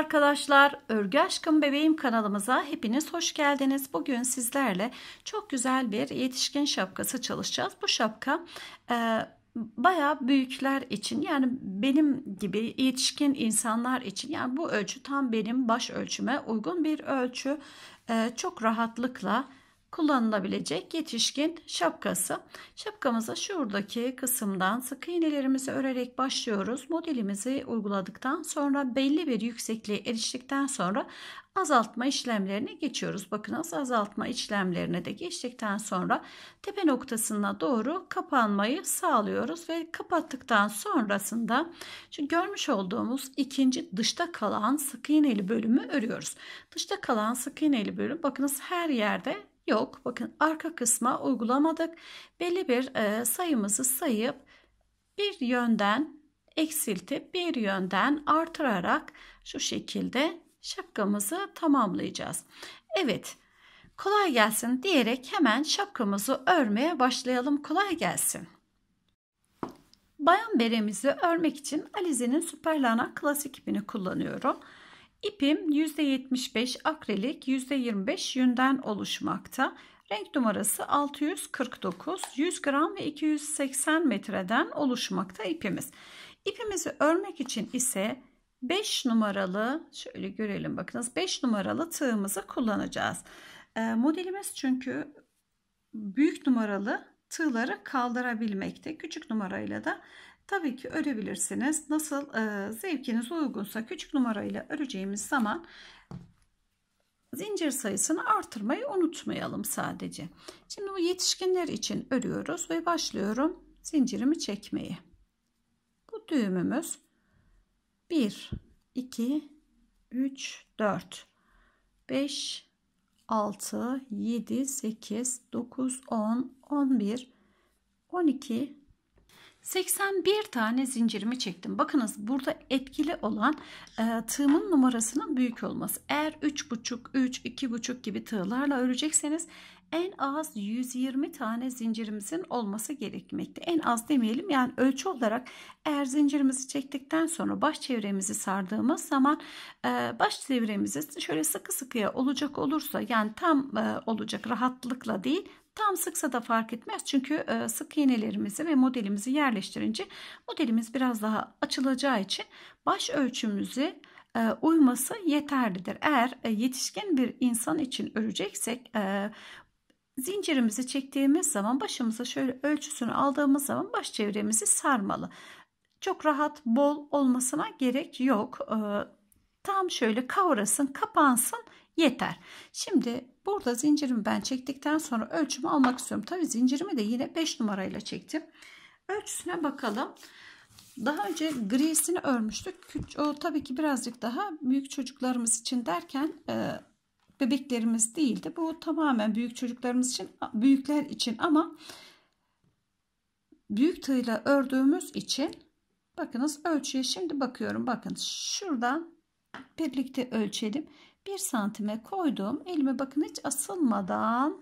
arkadaşlar. Örgü Aşkım Bebeğim kanalımıza hepiniz hoş geldiniz. Bugün sizlerle çok güzel bir yetişkin şapkası çalışacağız. Bu şapka e, baya büyükler için yani benim gibi yetişkin insanlar için yani bu ölçü tam benim baş ölçüme uygun bir ölçü. E, çok rahatlıkla kullanılabilecek yetişkin şapkası. Şapkamıza şuradaki kısımdan sık iğnelerimizi örerek başlıyoruz. Modelimizi uyguladıktan sonra belli bir yüksekliğe eriştikten sonra azaltma işlemlerine geçiyoruz. Bakınız azaltma işlemlerine de geçtikten sonra tepe noktasına doğru kapanmayı sağlıyoruz ve kapattıktan sonrasında şu görmüş olduğumuz ikinci dışta kalan sık iğneli bölümü örüyoruz. Dışta kalan sık iğneli bölüm bakınız her yerde Yok. Bakın arka kısma uygulamadık. Belli bir e, sayımızı sayıp bir yönden eksiltip bir yönden artırarak şu şekilde şapkamızı tamamlayacağız. Evet. Kolay gelsin diyerek hemen şapkamızı örmeye başlayalım. Kolay gelsin. Bayan beremizi örmek için Alize'nin Süperlana klasik ipini kullanıyorum. İpim %75 akrilik, %25 yünden oluşmakta. Renk numarası 649, 100 gram ve 280 metreden oluşmakta ipimiz. İpimizi örmek için ise 5 numaralı şöyle görelim bakınız 5 numaralı tığımızı kullanacağız. E, modelimiz çünkü büyük numaralı tığları kaldırabilmekte. Küçük numarayla da Tabii ki örebilirsiniz. Nasıl e, zevkiniz uygunsa küçük numarayla öreceğimiz zaman zincir sayısını artırmayı unutmayalım sadece. Şimdi bu yetişkinler için örüyoruz ve başlıyorum zincirimi çekmeyi. Bu düğümümüz 1 2 3 4 5 6 7 8 9 10 11 12 81 tane zincirimi çektim. Bakınız burada etkili olan e, tığımın numarasının büyük olması. Eğer 3,5, 3, 2,5 gibi tığlarla örecekseniz en az 120 tane zincirimizin olması gerekmekte. En az demeyelim yani ölçü olarak eğer zincirimizi çektikten sonra baş çevremizi sardığımız zaman e, baş çevremizi şöyle sıkı sıkıya olacak olursa yani tam e, olacak rahatlıkla değil Tam sıksa da fark etmez çünkü e, sık iğnelerimizi ve modelimizi yerleştirince modelimiz biraz daha açılacağı için baş ölçümüzü e, uyması yeterlidir. Eğer e, yetişkin bir insan için öreceksek zincirimizi çektiğimiz zaman başımıza şöyle ölçüsünü aldığımız zaman baş çevremizi sarmalı. Çok rahat bol olmasına gerek yok. Tam şöyle kavrasın kapansın yeter. Şimdi burada zincirimi ben çektikten sonra ölçümü almak istiyorum. Tabi zincirimi de yine 5 numarayla çektim. Ölçüsüne bakalım. Daha önce grisini örmüştük. O tabii ki birazcık daha büyük çocuklarımız için derken e, bebeklerimiz değildi. Bu tamamen büyük çocuklarımız için, büyükler için ama büyük tığıyla ördüğümüz için bakınız ölçüye şimdi bakıyorum. Bakın şuradan birlikte ölçelim. 1 santime koydum. Elime bakın hiç asılmadan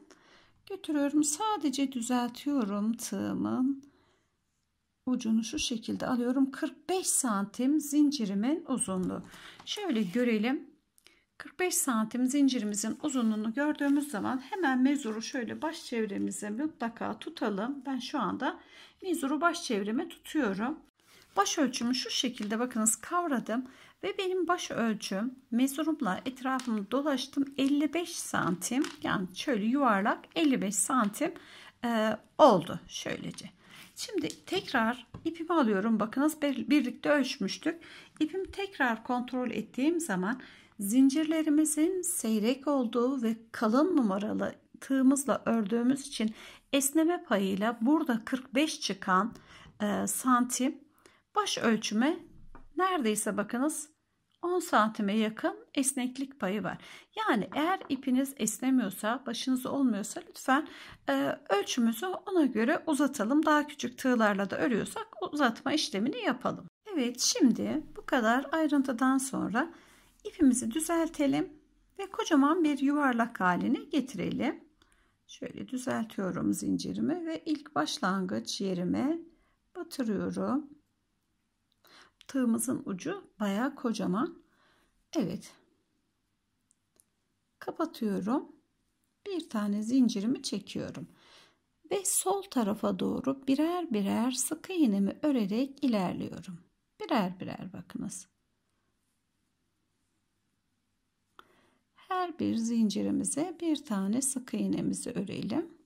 götürüyorum. Sadece düzeltiyorum tığımın ucunu şu şekilde alıyorum. 45 santim zincirimin uzunluğu. Şöyle görelim. 45 santim zincirimizin uzunluğunu gördüğümüz zaman hemen mezuru şöyle baş çevremize mutlaka tutalım. Ben şu anda mezuru baş çevreme tutuyorum. Baş ölçümü şu şekilde bakınız kavradım. Ve benim baş ölçüm mezurumla etrafımı dolaştım 55 santim yani şöyle yuvarlak 55 santim e, oldu şöylece. Şimdi tekrar ipimi alıyorum. Bakınız birlikte ölçmüştük. İpimi tekrar kontrol ettiğim zaman zincirlerimizin seyrek olduğu ve kalın numaralı tığımızla ördüğümüz için esneme payıyla burada 45 çıkan e, santim baş ölçüme neredeyse bakınız 10 santime yakın esneklik payı var. Yani eğer ipiniz esnemiyorsa, başınız olmuyorsa lütfen e, ölçümüzü ona göre uzatalım. Daha küçük tığlarla da örüyorsak uzatma işlemini yapalım. Evet şimdi bu kadar ayrıntıdan sonra ipimizi düzeltelim ve kocaman bir yuvarlak haline getirelim. Şöyle düzeltiyorum zincirimi ve ilk başlangıç yerime batırıyorum tığımızın ucu bayağı kocaman. Evet. Kapatıyorum. Bir tane zincirimi çekiyorum. Ve sol tarafa doğru birer birer sıkı iğnemi örerek ilerliyorum. Birer birer bakınız. Her bir zincirimize bir tane sık iğnemizi örelim.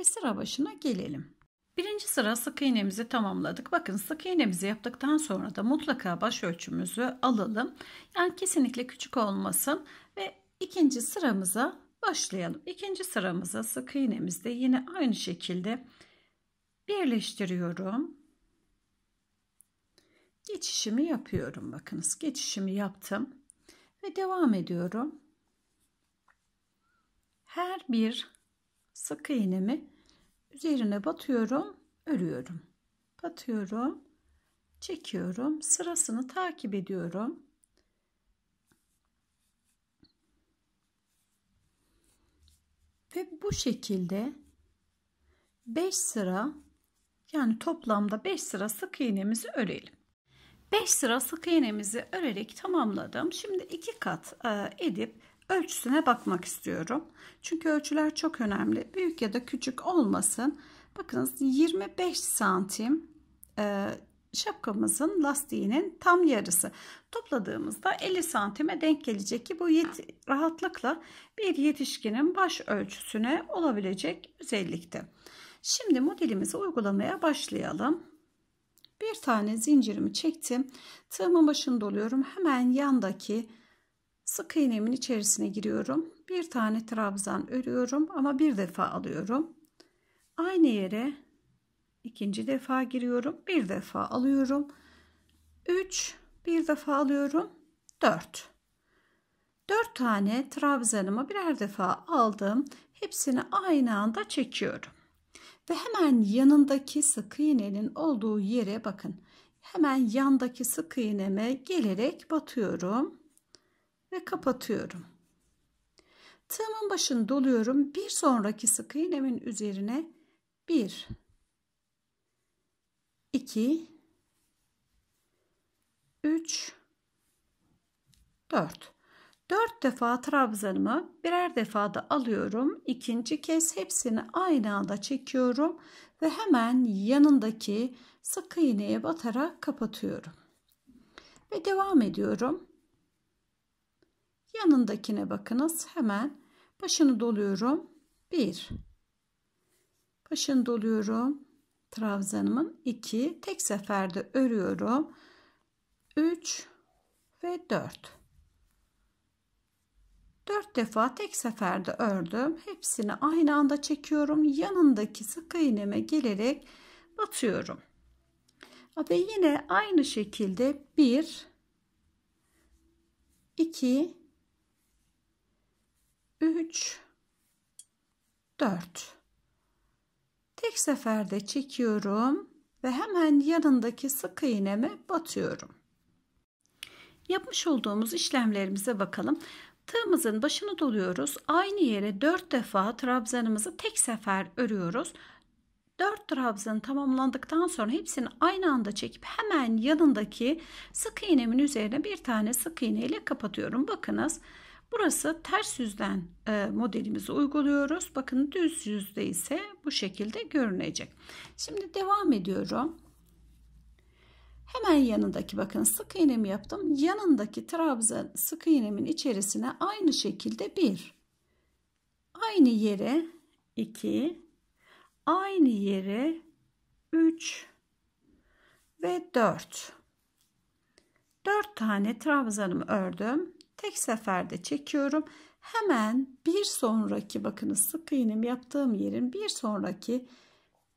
Ve sıra başına gelelim. Birinci sıra sık iğnemizi tamamladık. Bakın sık iğnemizi yaptıktan sonra da mutlaka baş ölçümüzü alalım. Yani kesinlikle küçük olmasın ve ikinci sıramıza başlayalım. İkinci sıramıza sık iğnemizde yine aynı şekilde birleştiriyorum. Geçişimi yapıyorum. Bakınız geçişimi yaptım ve devam ediyorum. Her bir sık iğnemi üzerine batıyorum, örüyorum. Batıyorum, çekiyorum, sırasını takip ediyorum. Ve bu şekilde 5 sıra yani toplamda 5 sıra sık iğnemizi örelim. 5 sıra sık iğnemizi örerek tamamladım. Şimdi 2 kat e, edip ölçüsüne bakmak istiyorum. Çünkü ölçüler çok önemli. Büyük ya da küçük olmasın. Bakınız 25 santim e, şapkamızın lastiğinin tam yarısı. Topladığımızda 50 santime denk gelecek ki bu rahatlıkla bir yetişkinin baş ölçüsüne olabilecek özellikte. Şimdi modelimizi uygulamaya başlayalım. Bir tane zincirimi çektim. Tığımın başını doluyorum. Hemen yandaki Sık iğnemin içerisine giriyorum. Bir tane trabzan örüyorum ama bir defa alıyorum. Aynı yere ikinci defa giriyorum. Bir defa alıyorum. 3 bir defa alıyorum. 4 4 tane trabzanımı birer defa aldım. Hepsini aynı anda çekiyorum. Ve hemen yanındaki sık iğnenin olduğu yere bakın. Hemen yandaki sık iğneme gelerek batıyorum ve kapatıyorum. Tığımın başını doluyorum. Bir sonraki sık iğnemin üzerine 1 2 3 4 4 defa trabzanımı birer defa da alıyorum. İkinci kez hepsini aynı anda çekiyorum ve hemen yanındaki sık iğneye batarak kapatıyorum. Ve devam ediyorum. Yanındakine bakınız. Hemen başını doluyorum. 1 başını doluyorum. Trabzanımın 2 tek seferde örüyorum. 3 ve 4 4 defa tek seferde ördüm. Hepsini aynı anda çekiyorum. Yanındaki sık iğneme gelerek batıyorum. Ve yine aynı şekilde 1 2 3 4 tek seferde çekiyorum ve hemen yanındaki sık iğneme batıyorum yapmış olduğumuz işlemlerimize bakalım tığımızın başını doluyoruz aynı yere 4 defa trabzanımızı tek sefer örüyoruz 4 trabzan tamamlandıktan sonra hepsini aynı anda çekip hemen yanındaki sık iğnemin üzerine bir tane sık iğne ile kapatıyorum. Bakınız Burası ters yüzden e, modelimizi uyguluyoruz. Bakın düz yüzde ise bu şekilde görünecek. Şimdi devam ediyorum. Hemen yanındaki bakın sık iğnemi yaptım. Yanındaki trabzan sık iğnemin içerisine aynı şekilde bir, aynı yere iki, aynı yere üç ve dört. Dört tane trabzanımı ördüm tek seferde çekiyorum. Hemen bir sonraki bakınız sık iğnem yaptığım yerin bir sonraki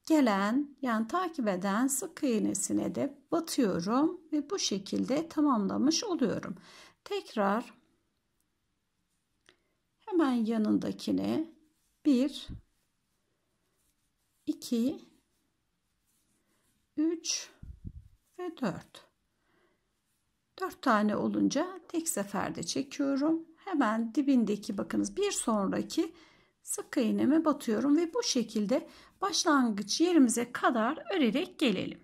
gelen yani takip eden sık iğnesine de batıyorum ve bu şekilde tamamlamış oluyorum. Tekrar hemen yanındakine 1 2 3 ve 4 4 tane olunca tek seferde çekiyorum. Hemen dibindeki bakınız bir sonraki sık iğneme batıyorum ve bu şekilde başlangıç yerimize kadar örerek gelelim.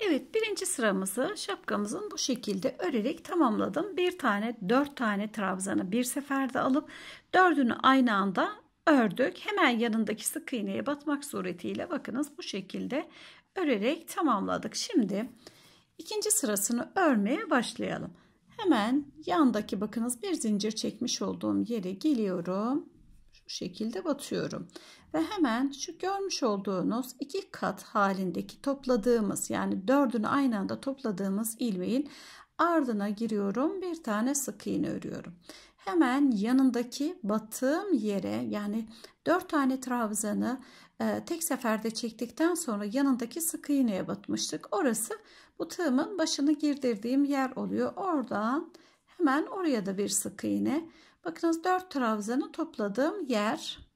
Evet birinci sıramızı şapkamızın bu şekilde örerek tamamladım. Bir tane dört tane trabzanı bir seferde alıp dördünü aynı anda ördük. Hemen yanındaki sık iğneye batmak suretiyle bakınız bu şekilde örerek tamamladık. Şimdi İkinci sırasını örmeye başlayalım. Hemen yandaki bakınız bir zincir çekmiş olduğum yere geliyorum. Şu şekilde batıyorum. Ve hemen şu görmüş olduğunuz iki kat halindeki topladığımız yani dördünü aynı anda topladığımız ilmeğin ardına giriyorum. Bir tane sık iğne örüyorum. Hemen yanındaki battığım yere yani dört tane trabzanı e, tek seferde çektikten sonra yanındaki sık iğneye batmıştık. Orası bu tığımın başını girdirdiğim yer oluyor. Oradan hemen oraya da bir sık iğne. Bakınız 4 trabzanı topladığım yer.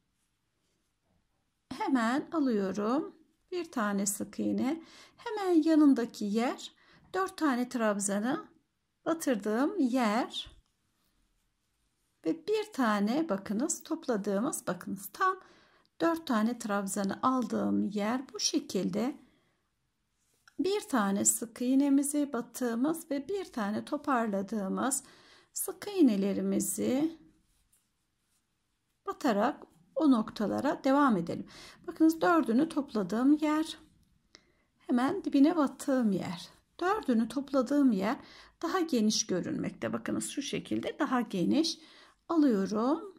Hemen alıyorum. Bir tane sık iğne. Hemen yanındaki yer. 4 tane trabzanı batırdığım yer ve bir tane bakınız topladığımız bakınız tam 4 tane trabzanı aldığım yer bu şekilde bir tane sık iğnemizi battığımız ve bir tane toparladığımız sık iğnelerimizi batarak o noktalara devam edelim. Bakınız dördünü topladığım yer hemen dibine battığım yer. Dördünü topladığım yer daha geniş görünmekte. Bakınız şu şekilde daha geniş alıyorum.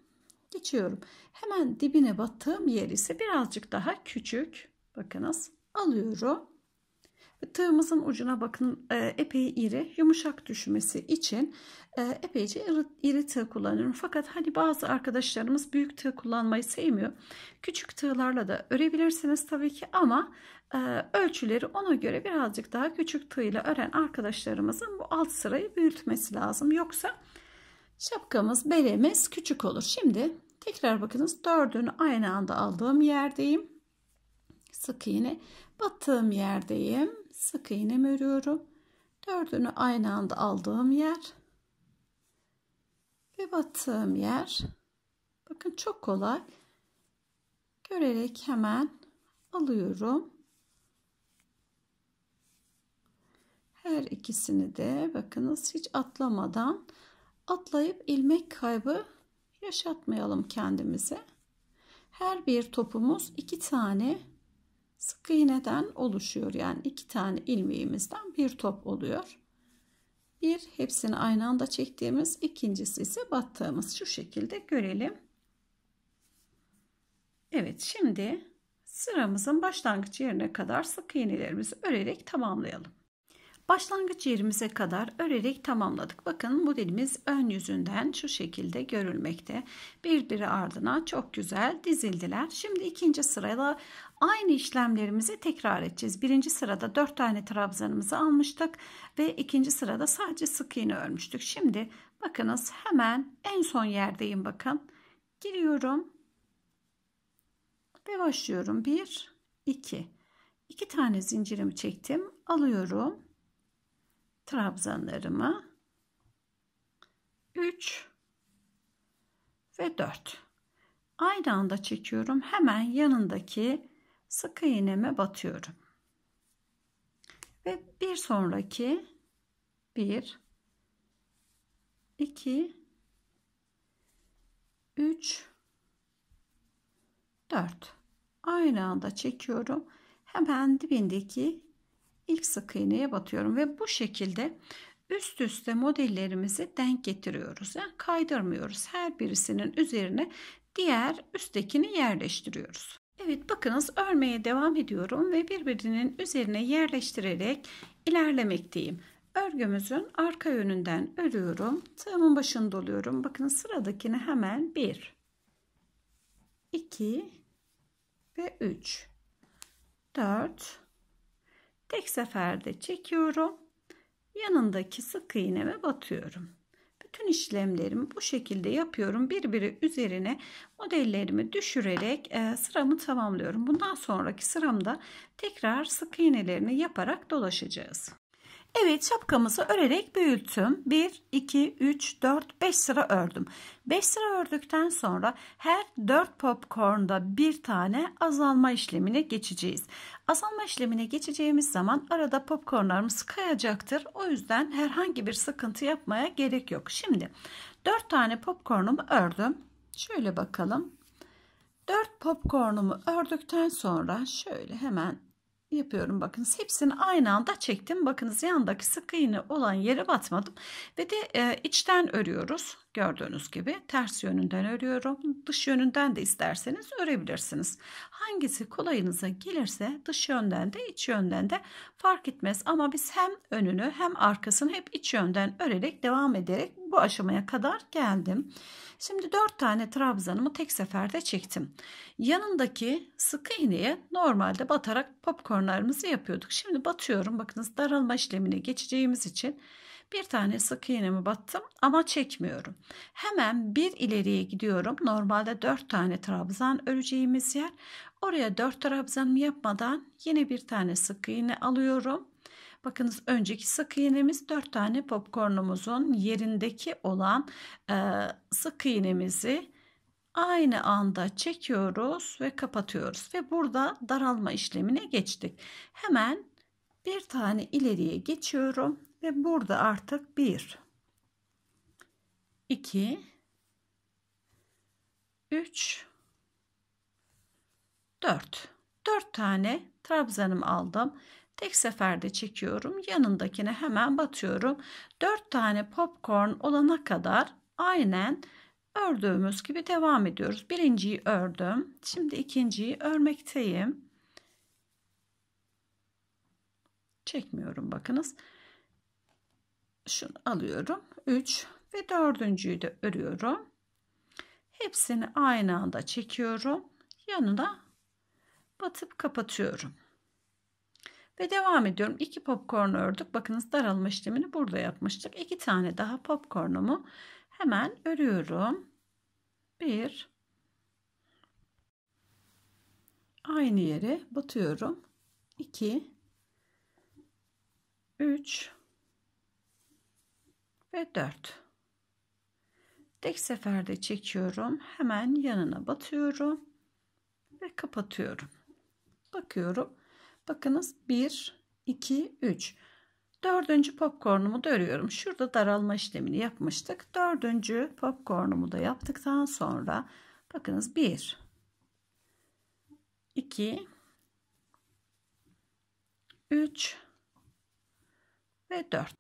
Geçiyorum. Hemen dibine battığım yer ise birazcık daha küçük. Bakınız alıyorum. Tığımızın ucuna bakın e, epey iri yumuşak düşmesi için e, epeyce iri, iri tığ kullanıyorum. Fakat hani bazı arkadaşlarımız büyük tığ kullanmayı sevmiyor. Küçük tığlarla da örebilirsiniz tabii ki ama e, ölçüleri ona göre birazcık daha küçük tığla ören arkadaşlarımızın bu alt sırayı büyütmesi lazım. Yoksa şapkamız belemez, küçük olur. Şimdi tekrar bakınız dördünü aynı anda aldığım yerdeyim sık iğne battığım yerdeyim sık iğnemi örüyorum. Dördünü aynı anda aldığım yer ve battığım yer. Bakın çok kolay. Görerek hemen alıyorum. Her ikisini de bakınız hiç atlamadan atlayıp ilmek kaybı yaşatmayalım kendimize. Her bir topumuz iki tane sık iğneden oluşuyor. Yani iki tane ilmeğimizden bir top oluyor. Bir hepsini aynı anda çektiğimiz, ikincisi ise battığımız. Şu şekilde görelim. Evet şimdi sıramızın başlangıç yerine kadar sık iğnelerimizi örerek tamamlayalım. Başlangıç yerimize kadar örerek tamamladık. Bakın modelimiz ön yüzünden şu şekilde görülmekte. Birbiri ardına çok güzel dizildiler. Şimdi ikinci sırayla Aynı işlemlerimizi tekrar edeceğiz. Birinci sırada 4 tane trabzanımızı almıştık ve ikinci sırada sadece sık iğne örmüştük. Şimdi bakınız hemen en son yerdeyim bakın. Giriyorum ve başlıyorum. 1, 2, 2 tane zincirimi çektim. Alıyorum trabzanlarımı. 3 ve 4 aynı anda çekiyorum hemen yanındaki sık iğneme batıyorum. Ve bir sonraki 1 2 3 4 aynı anda çekiyorum. Hemen dibindeki ilk sık iğneye batıyorum ve bu şekilde üst üste modellerimizi denk getiriyoruz. Yani kaydırmıyoruz. Her birisinin üzerine diğer üsttekini yerleştiriyoruz. Evet bakınız örmeye devam ediyorum ve birbirinin üzerine yerleştirerek ilerlemekteyim. Örgümüzün arka yönünden örüyorum. Tığımın başını doluyorum. Bakın sıradakini hemen 1 2 ve 3 4 tek seferde çekiyorum. Yanındaki sık iğneme batıyorum bütün işlemlerimi bu şekilde yapıyorum. Birbiri üzerine modellerimi düşürerek e, sıramı tamamlıyorum. Bundan sonraki sıramda tekrar sık iğnelerini yaparak dolaşacağız. Evet şapkamızı örerek büyüttüm. 1, 2, 3, 4, 5 sıra ördüm. 5 sıra ördükten sonra her 4 popcorn'da bir tane azalma işlemine geçeceğiz. Azalma işlemine geçeceğimiz zaman arada popcornlarımız kayacaktır. O yüzden herhangi bir sıkıntı yapmaya gerek yok. Şimdi 4 tane popcornumu ördüm. Şöyle bakalım. 4 popcornumu ördükten sonra şöyle hemen yapıyorum bakınız hepsini aynı anda çektim bakınız yandaki sık iğne olan yere batmadım ve de e, içten örüyoruz Gördüğünüz gibi ters yönünden örüyorum. Dış yönünden de isterseniz örebilirsiniz. Hangisi kolayınıza gelirse dış yönden de iç yönden de fark etmez. Ama biz hem önünü hem arkasını hep iç yönden örerek devam ederek bu aşamaya kadar geldim. Şimdi 4 tane trabzanımı tek seferde çektim. Yanındaki sıkı iğneye normalde batarak popcornlarımızı yapıyorduk. Şimdi batıyorum. Bakınız daralma işlemine geçeceğimiz için bir tane sık iğnemi battım ama çekmiyorum. Hemen bir ileriye gidiyorum. Normalde 4 tane trabzan öreceğimiz yer. Oraya 4 trabzanımı yapmadan yine bir tane sık iğne alıyorum. Bakınız önceki sık iğnemiz 4 tane popkornumuzun yerindeki olan e, sık iğnemizi aynı anda çekiyoruz ve kapatıyoruz ve burada daralma işlemine geçtik. Hemen bir tane ileriye geçiyorum ve burada artık 1 2 3 4 4 tane trabzanım aldım. Tek seferde çekiyorum. Yanındakine hemen batıyorum. 4 tane popcorn olana kadar aynen ördüğümüz gibi devam ediyoruz. Birinciyi ördüm. Şimdi ikinciyi örmekteyim. Çekmiyorum bakınız şunu alıyorum 3 ve dördüncüyü de örüyorum hepsini aynı anda çekiyorum yanına batıp kapatıyorum ve devam ediyorum 2 popcorn ördük bakınız daralma işlemini burada yapmıştık 2 tane daha popcornumu hemen örüyorum Bir, aynı yere batıyorum 2 3 ve 4. Tek seferde çekiyorum. Hemen yanına batıyorum ve kapatıyorum. Bakıyorum. Bakınız 1, 2, 3. Dördüncü popkornumu da örüyorum. Şurada daralma işlemini yapmıştık. Dördüncü popkornumu da yaptıktan sonra bakınız 1, 2, 3 ve 4.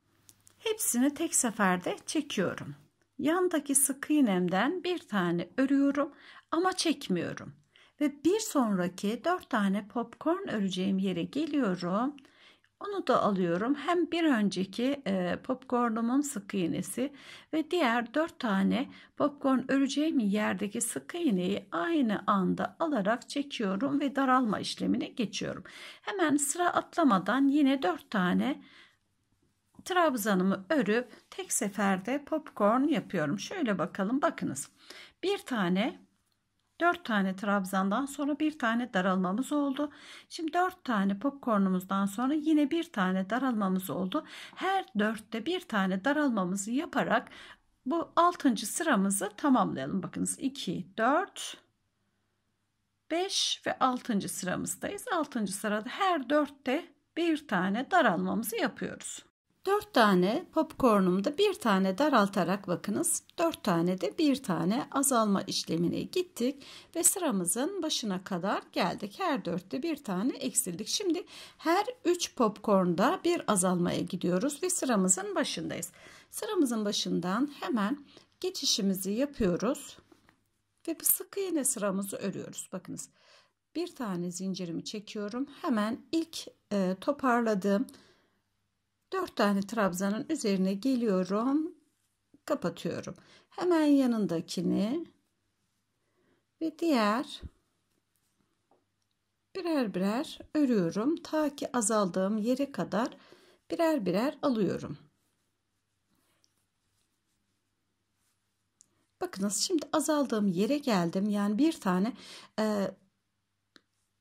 Hepsini tek seferde çekiyorum. Yandaki sık iğnemden bir tane örüyorum ama çekmiyorum. Ve bir sonraki dört tane popcorn öreceğim yere geliyorum. Onu da alıyorum. Hem bir önceki e, popcornumun sık iğnesi ve diğer dört tane popcorn öreceğim yerdeki sık iğneyi aynı anda alarak çekiyorum ve daralma işlemine geçiyorum. Hemen sıra atlamadan yine dört tane trabzanımı örüp tek seferde popcorn yapıyorum. Şöyle bakalım bakınız. Bir tane 4 tane trabzandan sonra bir tane daralmamız oldu. Şimdi 4 tane popcornumuzdan sonra yine bir tane daralmamız oldu. Her 4'te bir tane daralmamızı yaparak bu 6. sıramızı tamamlayalım. Bakınız 2, 4, 5 ve 6. sıramızdayız. 6. sırada her 4'te bir tane daralmamızı yapıyoruz. 4 tane popcornumda bir tane daraltarak bakınız. 4 tane de bir tane azalma işlemine gittik ve sıramızın başına kadar geldik. Her dörtte bir tane eksildik. Şimdi her 3 popcornda bir azalmaya gidiyoruz ve sıramızın başındayız. Sıramızın başından hemen geçişimizi yapıyoruz ve sık iğne sıramızı örüyoruz. Bakınız bir tane zincirimi çekiyorum. Hemen ilk e, toparladığım 4 tane trabzanın üzerine geliyorum. Kapatıyorum. Hemen yanındakini ve diğer birer birer örüyorum ta ki azaldığım yere kadar birer birer alıyorum. Bakınız şimdi azaldığım yere geldim. Yani bir tane e,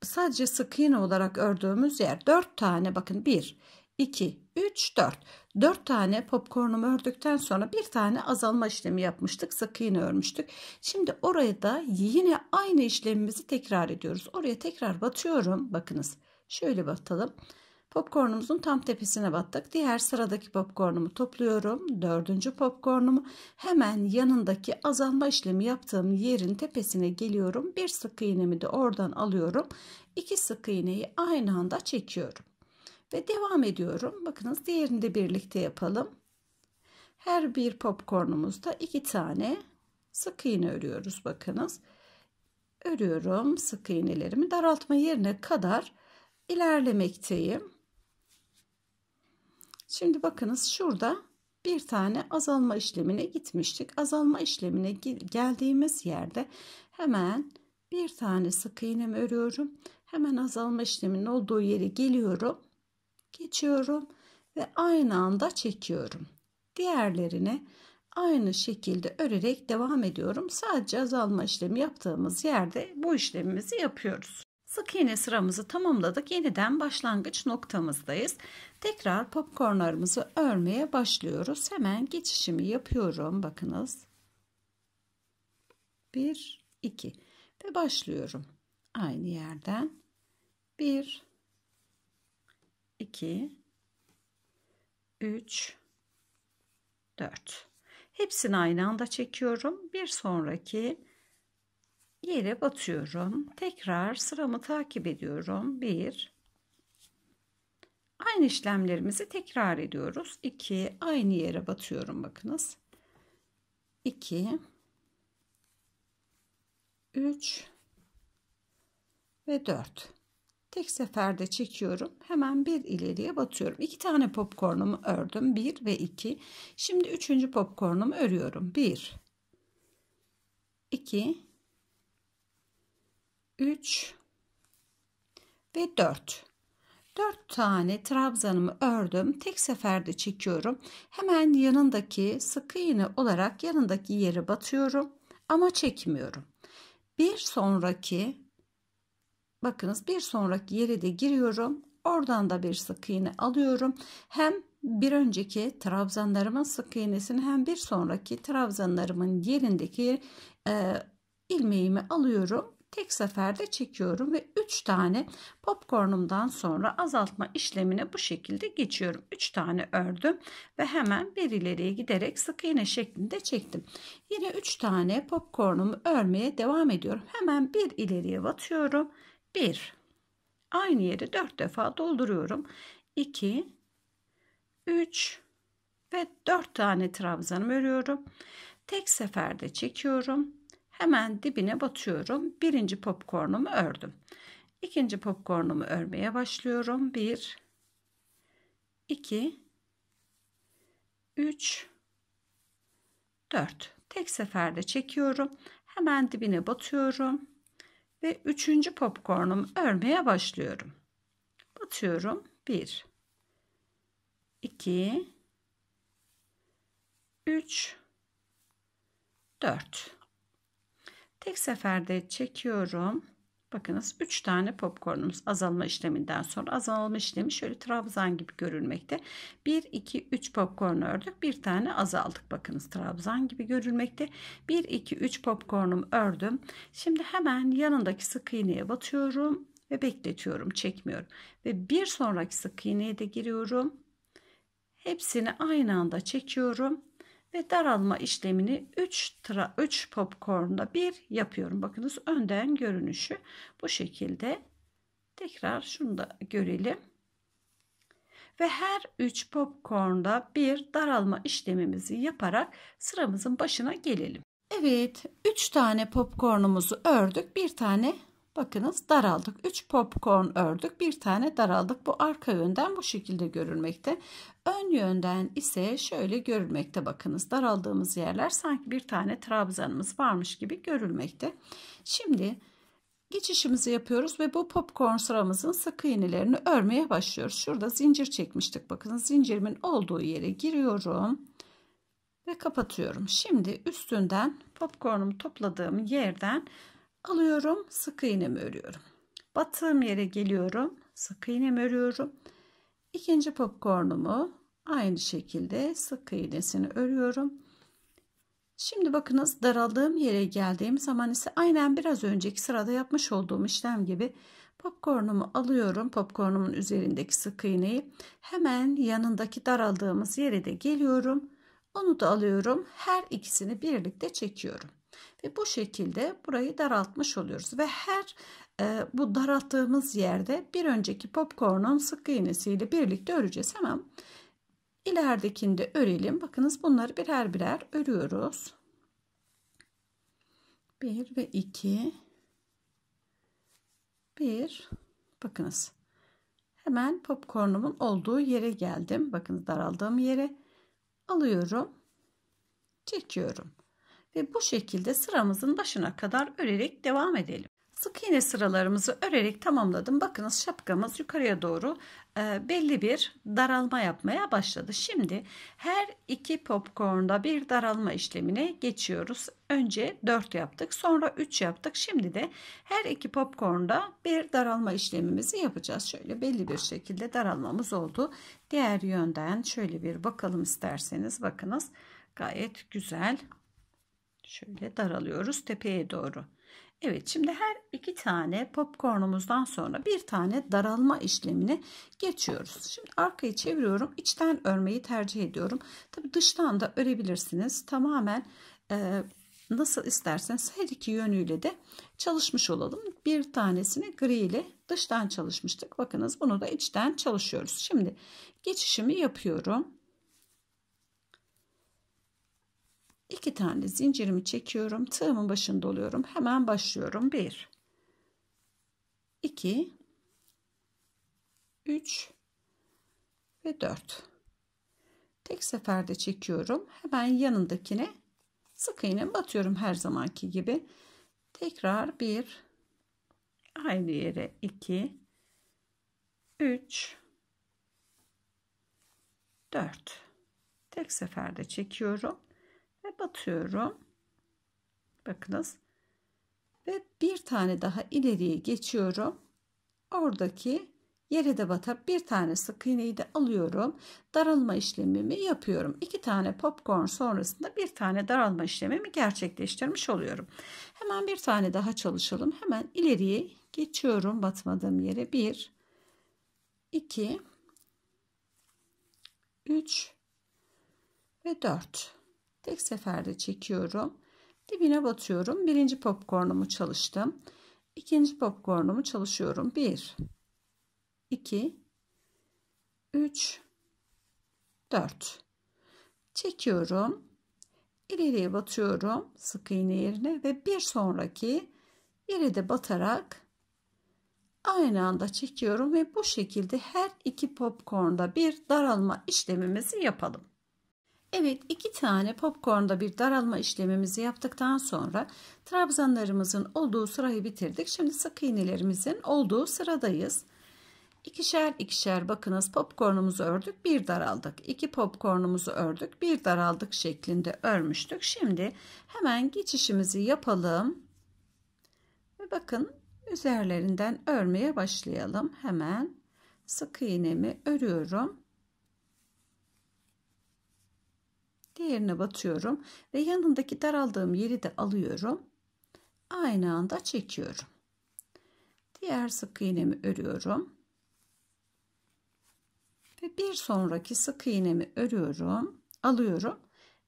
sadece sık iğne olarak ördüğümüz yer. Dört tane bakın. Bir, iki, 3, 4. 4 tane popkornumu ördükten sonra bir tane azalma işlemi yapmıştık. Sık iğne örmüştük. Şimdi oraya da yine aynı işlemimizi tekrar ediyoruz. Oraya tekrar batıyorum. Bakınız şöyle batalım. Popkornumuzun tam tepesine battık. Diğer sıradaki popkornumu topluyorum. Dördüncü popkornumu hemen yanındaki azalma işlemi yaptığım yerin tepesine geliyorum. Bir sık iğnemi de oradan alıyorum. İki sık iğneyi aynı anda çekiyorum. Ve devam ediyorum. Bakınız diğerini de birlikte yapalım. Her bir popkornumuzda iki tane sık iğne örüyoruz bakınız. Örüyorum sık iğnelerimi daraltma yerine kadar ilerlemekteyim. Şimdi bakınız şurada bir tane azalma işlemine gitmiştik. Azalma işlemine geldiğimiz yerde hemen bir tane sık iğnemi örüyorum. Hemen azalma işleminin olduğu yere geliyorum geçiyorum ve aynı anda çekiyorum. Diğerlerini aynı şekilde örerek devam ediyorum. Sadece azalma işlemi yaptığımız yerde bu işlemimizi yapıyoruz. Sık iğne sıramızı tamamladık. Yeniden başlangıç noktamızdayız. Tekrar popcornlarımızı örmeye başlıyoruz. Hemen geçişimi yapıyorum. Bakınız. 1 2 ve başlıyorum. Aynı yerden 1 2 3 4 hepsini aynı anda çekiyorum bir sonraki yere batıyorum tekrar sıramı takip ediyorum 1 aynı işlemlerimizi tekrar ediyoruz 2 aynı yere batıyorum bakınız 2 3 ve 4 Tek seferde çekiyorum. Hemen bir ileriye batıyorum. İki tane popkornumu ördüm. Bir ve iki. Şimdi üçüncü popkornumu örüyorum. Bir, iki, üç ve dört. 4 tane trabzanımı ördüm. Tek seferde çekiyorum. Hemen yanındaki sık iğne olarak yanındaki yere batıyorum ama çekmiyorum. Bir sonraki Bakınız bir sonraki yere de giriyorum. Oradan da bir sık iğne alıyorum. Hem bir önceki trabzanlarımın sık iğnesini hem bir sonraki trabzanlarımın yerindeki e, ilmeğimi alıyorum. Tek seferde çekiyorum ve 3 tane popcornumdan sonra azaltma işlemine bu şekilde geçiyorum. 3 tane ördüm ve hemen bir ileriye giderek sık iğne şeklinde çektim. Yine 3 tane popcornumu örmeye devam ediyorum. Hemen bir ileriye batıyorum 1. Aynı yeri 4 defa dolduruyorum. 2, 3 ve 4 tane trabzanım örüyorum. Tek seferde çekiyorum. Hemen dibine batıyorum. Birinci popkornumu ördüm. İkinci popkornumu örmeye başlıyorum. 1, 2, 3, 4. Tek seferde çekiyorum. Hemen dibine batıyorum. Ve üçüncü popkornumu örmeye başlıyorum. Batıyorum. Bir, iki, üç, dört. Tek seferde çekiyorum. Bakınız 3 tane popcornumuz azalma işleminden sonra azalma işlemi şöyle trabzan gibi görülmekte. 1, 2, 3 popcorn ördük. Bir tane azaldık. Bakınız trabzan gibi görülmekte. 1, 2, 3 popcornum ördüm. Şimdi hemen yanındaki sık iğneye batıyorum ve bekletiyorum. Çekmiyorum. Ve bir sonraki sık iğneye de giriyorum. Hepsini aynı anda çekiyorum ve daralma işlemini 3 tra 3 popcorn'da bir yapıyorum. Bakınız önden görünüşü bu şekilde. Tekrar şunu da görelim. Ve her 3 popcorn'da bir daralma işlemimizi yaparak sıramızın başına gelelim. Evet, 3 tane popcorn'umuzu ördük. Bir tane Bakınız daraldık. 3 popcorn ördük. Bir tane daraldık. Bu arka yönden bu şekilde görülmekte. Ön yönden ise şöyle görülmekte. Bakınız daraldığımız yerler sanki bir tane trabzanımız varmış gibi görülmekte. Şimdi geçişimizi yapıyoruz ve bu popcorn sıramızın sık iğnelerini örmeye başlıyoruz. Şurada zincir çekmiştik. Bakın zincirimin olduğu yere giriyorum ve kapatıyorum. Şimdi üstünden popcornumu topladığım yerden alıyorum sık iğnemi örüyorum battığım yere geliyorum sık iğnemi örüyorum ikinci popkornumu aynı şekilde sık iğnesini örüyorum şimdi bakınız daraldığım yere geldiğim zaman ise aynen biraz önceki sırada yapmış olduğum işlem gibi popkornumu alıyorum popkornumun üzerindeki sık iğneyi hemen yanındaki daraldığımız yere de geliyorum onu da alıyorum her ikisini birlikte çekiyorum ve bu şekilde burayı daraltmış oluyoruz. Ve her e, bu daralttığımız yerde bir önceki popcornun sık iğnesiyle birlikte öreceğiz. Hemen ileridekini de örelim. Bakınız bunları birer birer örüyoruz. 1 ve 2 1 bakınız hemen popcornumun olduğu yere geldim bakın daraldığım yere alıyorum çekiyorum ve bu şekilde sıramızın başına kadar örerek devam edelim. Sık iğne sıralarımızı örerek tamamladım. Bakınız şapkamız yukarıya doğru e, belli bir daralma yapmaya başladı. Şimdi her iki popcornda bir daralma işlemine geçiyoruz. Önce 4 yaptık, sonra 3 yaptık. Şimdi de her iki popcornda bir daralma işlemimizi yapacağız. Şöyle belli bir şekilde daralmamız oldu. Diğer yönden şöyle bir bakalım isterseniz. Bakınız gayet güzel Şöyle daralıyoruz tepeye doğru. Evet şimdi her iki tane popcornumuzdan sonra bir tane daralma işlemini geçiyoruz. Şimdi arkayı çeviriyorum. İçten örmeyi tercih ediyorum. Tabi dıştan da örebilirsiniz. Tamamen e, nasıl isterseniz her iki yönüyle de çalışmış olalım. Bir tanesini gri ile dıştan çalışmıştık. Bakınız bunu da içten çalışıyoruz. Şimdi geçişimi yapıyorum. iki tane zincirimi çekiyorum. Tığımın başını doluyorum. Hemen başlıyorum. 1 2 3 ve 4. Tek seferde çekiyorum. Hemen yanındakine sık iğne batıyorum her zamanki gibi. Tekrar 1 aynı yere 2 3 4 tek seferde çekiyorum ve batıyorum. Bakınız. Ve bir tane daha ileriye geçiyorum. Oradaki yere de batıp bir tane sık iğneyi de alıyorum. Daralma işlemimi yapıyorum. İki tane popcorn sonrasında bir tane daralma işlemimi gerçekleştirmiş oluyorum. Hemen bir tane daha çalışalım. Hemen ileriye geçiyorum batmadığım yere. 1 2 3 ve 4 Tek seferde çekiyorum. Dibine batıyorum. Birinci popkornumu çalıştım. İkinci popkornumu çalışıyorum. 1, 2, 3, 4. Çekiyorum. ileriye batıyorum sık iğne yerine ve bir sonraki yere de batarak aynı anda çekiyorum ve bu şekilde her iki popkornda bir daralma işlemimizi yapalım. Evet iki tane popcornda bir daralma işlemimizi yaptıktan sonra trabzanlarımızın olduğu sırayı bitirdik. Şimdi sık iğnelerimizin olduğu sıradayız. İkişer ikişer bakınız popcornumuzu ördük bir daraldık. İki popcornumuzu ördük bir daraldık şeklinde örmüştük. Şimdi hemen geçişimizi yapalım. Ve bakın üzerlerinden örmeye başlayalım. Hemen sık iğnemi örüyorum. yerine batıyorum ve yanındaki daraldığım yeri de alıyorum. Aynı anda çekiyorum. Diğer sık iğnemi örüyorum. Ve bir sonraki sık iğnemi örüyorum, alıyorum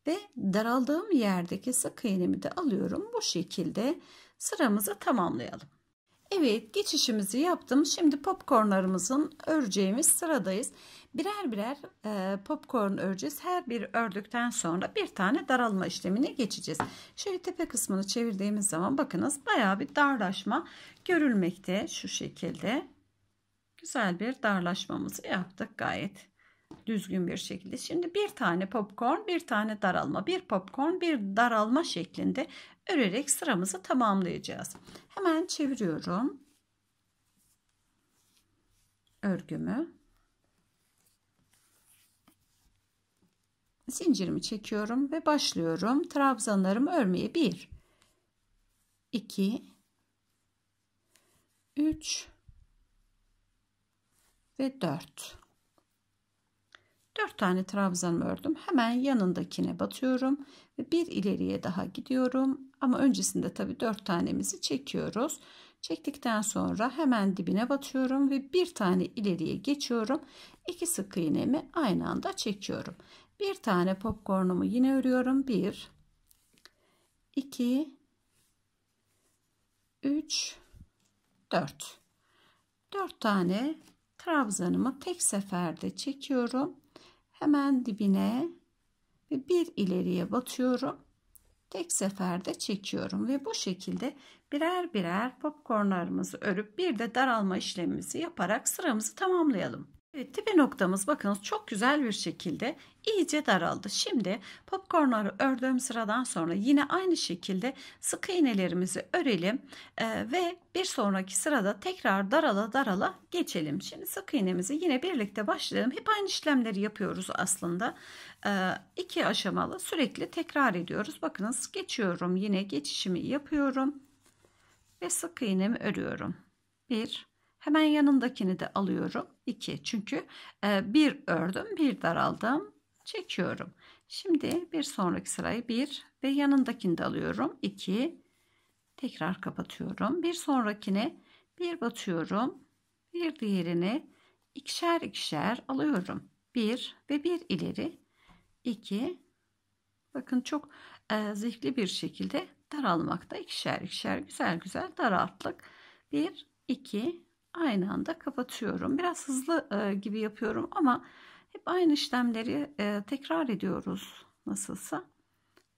ve daraldığım yerdeki sık iğnemi de alıyorum. Bu şekilde sıramızı tamamlayalım. Evet geçişimizi yaptım. Şimdi popcornlarımızın öreceğimiz sıradayız. Birer birer e, popcorn öreceğiz. Her bir ördükten sonra bir tane daralma işlemine geçeceğiz. Şöyle tepe kısmını çevirdiğimiz zaman bakınız baya bir darlaşma görülmekte şu şekilde. Güzel bir darlaşmamızı yaptık gayet düzgün bir şekilde. Şimdi bir tane popcorn, bir tane daralma, bir popcorn, bir daralma şeklinde örerek sıramızı tamamlayacağız. Hemen çeviriyorum. Örgümü. Zincirimi çekiyorum ve başlıyorum. Trabzanlarımı örmeye 1 2 3 ve 4 4 tane trabzanımı ördüm. Hemen yanındakine batıyorum ve bir ileriye daha gidiyorum. Ama öncesinde tabi 4 tanemizi çekiyoruz. Çektikten sonra hemen dibine batıyorum ve bir tane ileriye geçiyorum. İki sık iğnemi aynı anda çekiyorum. Bir tane popkornumu yine örüyorum. 1 2 3 4 4 tane trabzanımı tek seferde çekiyorum hemen dibine ve bir ileriye batıyorum. Tek seferde çekiyorum ve bu şekilde birer birer popkornlarımızı örüp bir de daralma işlemimizi yaparak sıramızı tamamlayalım. Evet, tepe noktamız bakınız çok güzel bir şekilde iyice daraldı. Şimdi popkornları ördüğüm sıradan sonra yine aynı şekilde sık iğnelerimizi örelim ee, ve bir sonraki sırada tekrar darala darala geçelim. Şimdi sık iğnemizi yine birlikte başlayalım. Hep aynı işlemleri yapıyoruz aslında. Ee, iki aşamalı sürekli tekrar ediyoruz. Bakınız geçiyorum yine geçişimi yapıyorum ve sık iğnemi örüyorum. 1 Hemen yanındakini de alıyorum. 2 çünkü e, bir ördüm bir daraldım çekiyorum. Şimdi bir sonraki sırayı 1 ve yanındakini de alıyorum. 2 tekrar kapatıyorum. Bir sonrakini bir batıyorum. Bir diğerini ikişer ikişer alıyorum. 1 ve 1 ileri 2 bakın çok e, zevkli bir şekilde daralmakta ikişer ikişer güzel güzel daralttık. 1 2 aynı anda kapatıyorum. Biraz hızlı e, gibi yapıyorum ama hep aynı işlemleri e, tekrar ediyoruz nasılsa.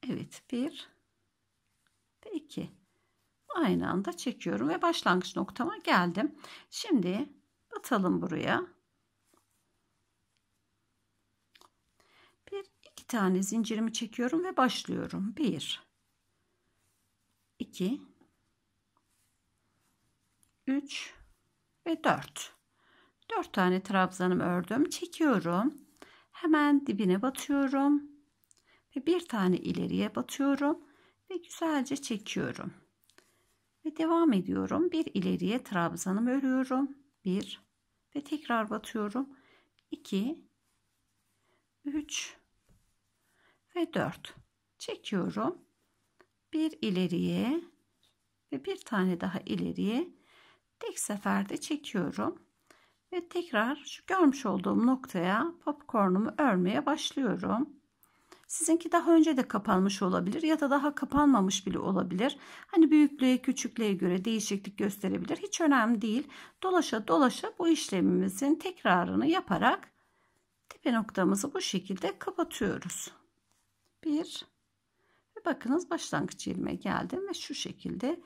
Evet bir ve iki. Aynı anda çekiyorum ve başlangıç noktama geldim. Şimdi atalım buraya. Bir iki tane zincirimi çekiyorum ve başlıyorum. Bir iki üç ve 4. 4 tane trabzanım ördüm. Çekiyorum. Hemen dibine batıyorum. Ve bir tane ileriye batıyorum. Ve güzelce çekiyorum. Ve devam ediyorum. Bir ileriye trabzanım örüyorum. 1 ve tekrar batıyorum. 2 3 ve 4 çekiyorum. Bir ileriye ve bir tane daha ileriye Tek seferde çekiyorum. Ve tekrar şu görmüş olduğum noktaya popkornumu örmeye başlıyorum. Sizinki daha önce de kapanmış olabilir ya da daha kapanmamış bile olabilir. Hani büyüklüğe küçüklüğe göre değişiklik gösterebilir. Hiç önemli değil. Dolaşa dolaşa bu işlemimizin tekrarını yaparak tepe noktamızı bu şekilde kapatıyoruz. Bir ve bakınız başlangıç yerime geldim ve şu şekilde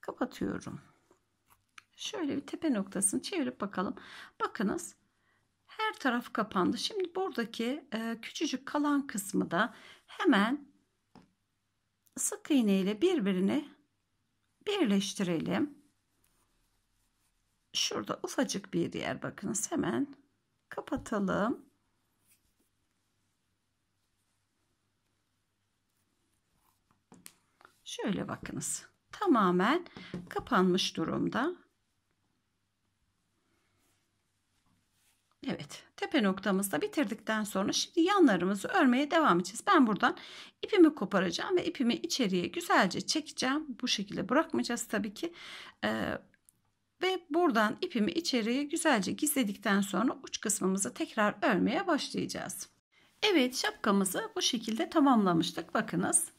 kapatıyorum şöyle bir tepe noktasını çevirip bakalım. Bakınız her taraf kapandı. Şimdi buradaki e, küçücük kalan kısmı da hemen sık iğne ile birbirini birleştirelim. Şurada ufacık bir yer bakınız hemen kapatalım. Şöyle bakınız. Tamamen kapanmış durumda. Evet tepe noktamızı da bitirdikten sonra şimdi yanlarımızı örmeye devam edeceğiz. Ben buradan ipimi koparacağım ve ipimi içeriye güzelce çekeceğim. Bu şekilde bırakmayacağız tabii ki. Ee, ve buradan ipimi içeriye güzelce gizledikten sonra uç kısmımızı tekrar örmeye başlayacağız. Evet şapkamızı bu şekilde tamamlamıştık. Bakınız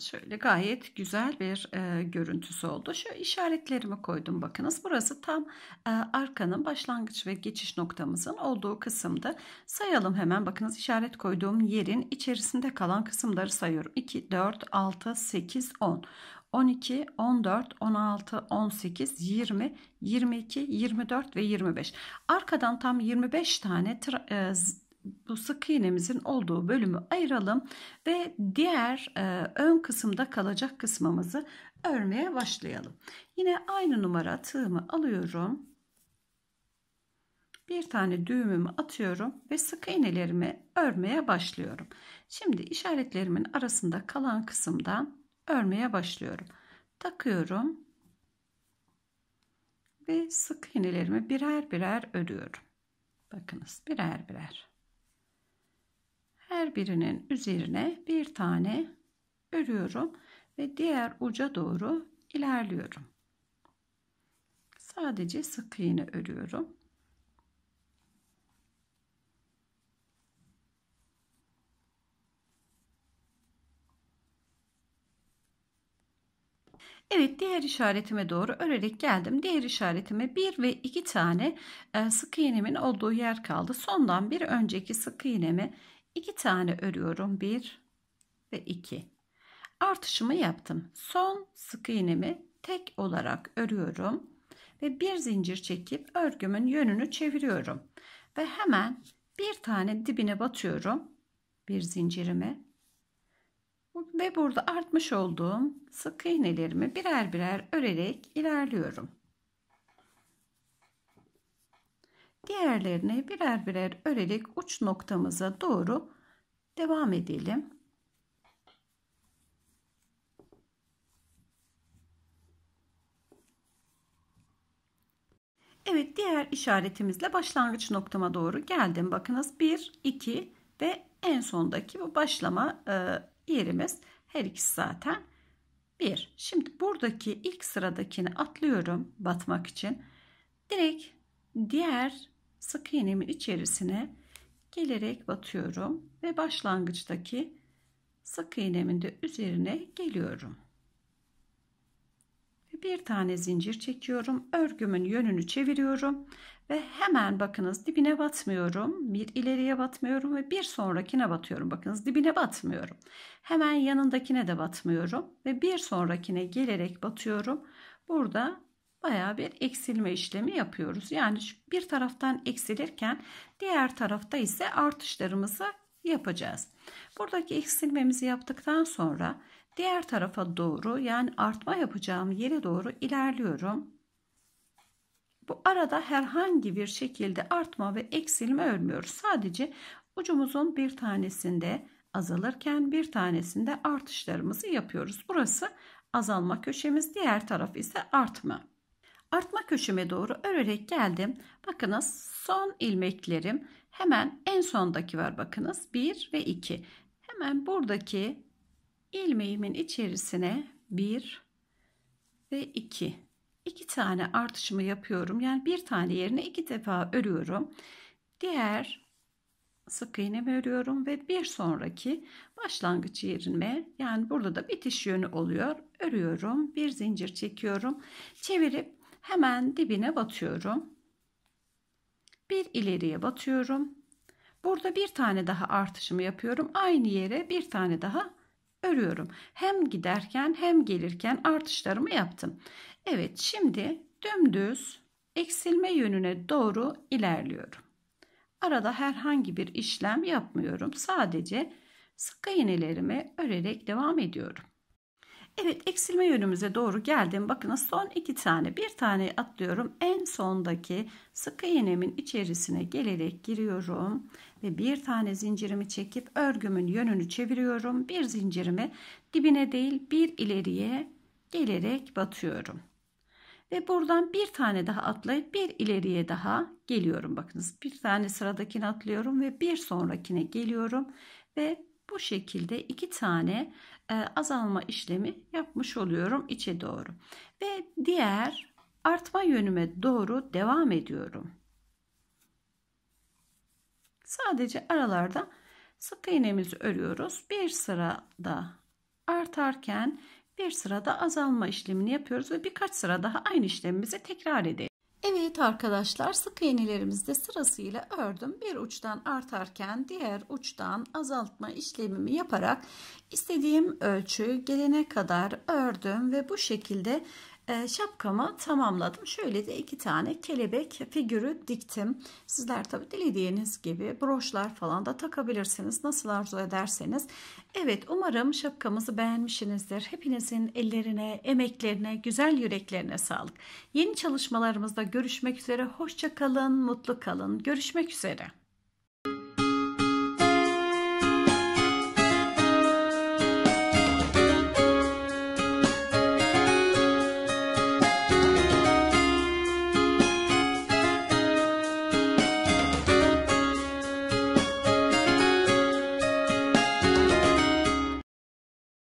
Şöyle gayet güzel bir e, görüntüsü oldu. Şu işaretlerimi koydum bakınız. Burası tam e, arkanın başlangıç ve geçiş noktamızın olduğu kısımda. Sayalım hemen bakınız işaret koyduğum yerin içerisinde kalan kısımları sayıyorum. 2, 4, 6, 8, 10. 12, 14, 16, 18, 20, 22, 24 ve 25. Arkadan tam 25 tane e, bu sık iğnemizin olduğu bölümü ayıralım ve diğer e, ön kısımda kalacak kısmımızı örmeye başlayalım. Yine aynı numara tığımı alıyorum. Bir tane düğümümü atıyorum ve sık iğnelerimi örmeye başlıyorum. Şimdi işaretlerimin arasında kalan kısımdan örmeye başlıyorum. Takıyorum ve sık iğnelerimi birer birer örüyorum. Bakınız birer birer her birinin üzerine bir tane örüyorum ve diğer uca doğru ilerliyorum. Sadece sık iğne örüyorum. Evet diğer işaretime doğru örerek geldim. Diğer işaretime bir ve iki tane e, sık iğnemin olduğu yer kaldı. Sondan bir önceki sık iğnemi 2 tane örüyorum 1 ve 2 artışımı yaptım son sık iğnemi tek olarak örüyorum ve bir zincir çekip örgümün yönünü çeviriyorum ve hemen bir tane dibine batıyorum bir zincirimi ve burada artmış olduğum sık iğnelerimi birer birer örerek ilerliyorum diğerlerini birer birer örerek uç noktamıza doğru devam edelim. Evet diğer işaretimizle başlangıç noktama doğru geldim. Bakınız 1, 2 ve en sondaki bu başlama e, yerimiz her ikisi zaten 1. Şimdi buradaki ilk sıradakini atlıyorum batmak için. Direkt diğer sık iğnemin içerisine gelerek batıyorum ve başlangıçtaki sık iğnemin de üzerine geliyorum. Bir tane zincir çekiyorum. Örgümün yönünü çeviriyorum ve hemen bakınız dibine batmıyorum. Bir ileriye batmıyorum ve bir sonrakine batıyorum. Bakınız dibine batmıyorum. Hemen yanındakine de batmıyorum ve bir sonrakine gelerek batıyorum. Burada baya bir eksilme işlemi yapıyoruz. Yani bir taraftan eksilirken diğer tarafta ise artışlarımızı yapacağız. Buradaki eksilmemizi yaptıktan sonra diğer tarafa doğru yani artma yapacağım yere doğru ilerliyorum. Bu arada herhangi bir şekilde artma ve eksilme örmüyoruz. Sadece ucumuzun bir tanesinde azalırken bir tanesinde artışlarımızı yapıyoruz. Burası azalma köşemiz diğer taraf ise artma. Artma köşeme doğru örerek geldim. Bakınız son ilmeklerim hemen en sondaki var bakınız 1 ve 2. Hemen buradaki ilmeğimin içerisine 1 ve 2 iki tane artışımı yapıyorum. Yani bir tane yerine iki defa örüyorum. Diğer sık iğnemi örüyorum ve bir sonraki başlangıç yerime yani burada da bitiş yönü oluyor. Örüyorum, bir zincir çekiyorum. Çevirip Hemen dibine batıyorum. Bir ileriye batıyorum. Burada bir tane daha artışımı yapıyorum. Aynı yere bir tane daha örüyorum. Hem giderken hem gelirken artışlarımı yaptım. Evet şimdi dümdüz eksilme yönüne doğru ilerliyorum. Arada herhangi bir işlem yapmıyorum. Sadece sık iğnelerimi örerek devam ediyorum. Evet eksilme yönümüze doğru geldim. Bakınız son iki tane bir tane atlıyorum. En sondaki sık iğnemin içerisine gelerek giriyorum. Ve bir tane zincirimi çekip örgümün yönünü çeviriyorum. Bir zincirimi dibine değil bir ileriye gelerek batıyorum. Ve buradan bir tane daha atlayıp bir ileriye daha geliyorum. Bakınız bir tane sıradakini atlıyorum ve bir sonrakine geliyorum. Ve bu şekilde iki tane e, azalma işlemi yapmış oluyorum içe doğru. Ve diğer artma yönüme doğru devam ediyorum. Sadece aralarda sık iğnemizi örüyoruz. Bir sırada artarken bir sırada azalma işlemini yapıyoruz ve birkaç sıra daha aynı işlemimizi tekrar edelim. Evet arkadaşlar sık iğnelerimizde sırasıyla ördüm. Bir uçtan artarken diğer uçtan azaltma işlemimi yaparak istediğim ölçü gelene kadar ördüm ve bu şekilde ee, şapkamı tamamladım. Şöyle de iki tane kelebek figürü diktim. Sizler tabi dilediğiniz gibi broşlar falan da takabilirsiniz. Nasıl arzu ederseniz. Evet umarım şapkamızı beğenmişsinizdir. Hepinizin ellerine, emeklerine, güzel yüreklerine sağlık. Yeni çalışmalarımızda görüşmek üzere. Hoşça kalın, mutlu kalın. Görüşmek üzere.